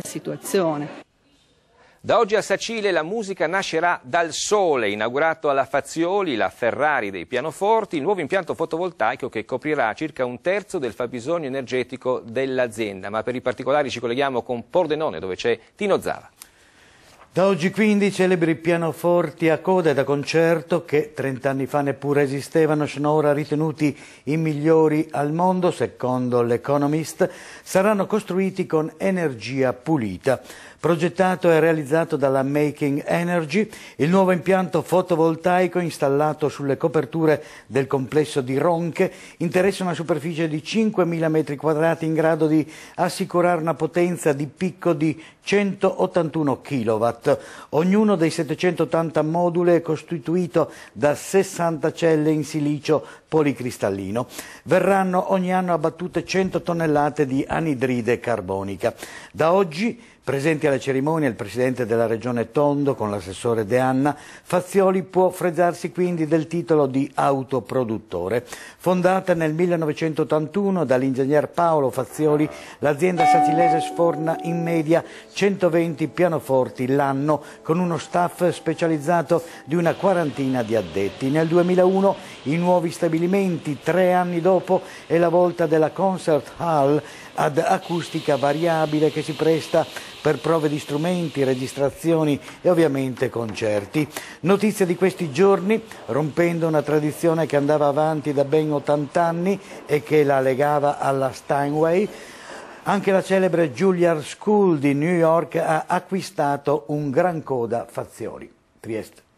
situazione. Da oggi a Sacile la musica nascerà dal sole, inaugurato alla Fazioli, la Ferrari dei pianoforti, il nuovo impianto fotovoltaico che coprirà circa un terzo del fabbisogno energetico dell'azienda. Ma per i particolari ci colleghiamo con Pordenone dove c'è Tino Zava. Da oggi quindi celebri pianoforti a coda da concerto che 30 anni fa neppure esistevano sono ora ritenuti i migliori al mondo, secondo l'Economist, saranno costruiti con energia pulita. Progettato e realizzato dalla Making Energy, il nuovo impianto fotovoltaico installato sulle coperture del complesso di Ronche interessa una superficie di 5.000 m2 in grado di assicurare una potenza di picco di 181 kW megawatt. Ognuno dei 780 moduli è costituito da 60 celle in silicio policristallino. Verranno ogni anno abbattute 100 tonnellate di anidride carbonica. Da oggi Presenti alla cerimonia il presidente della regione Tondo con l'assessore De Anna, Fazzioli può fregiarsi quindi del titolo di autoproduttore. Fondata nel 1981 dall'ingegner Paolo Fazzioli, l'azienda sacilese sforna in media 120 pianoforti l'anno anno con uno staff specializzato di una quarantina di addetti. Nel 2001 i nuovi stabilimenti, tre anni dopo è la volta della Concert Hall ad acustica variabile che si presta per prove di strumenti, registrazioni e ovviamente concerti. Notizia di questi giorni, rompendo una tradizione che andava avanti da ben 80 anni e che la legava alla Steinway, anche la celebre Juilliard School di New York ha acquistato un gran coda Fazioli. Trieste.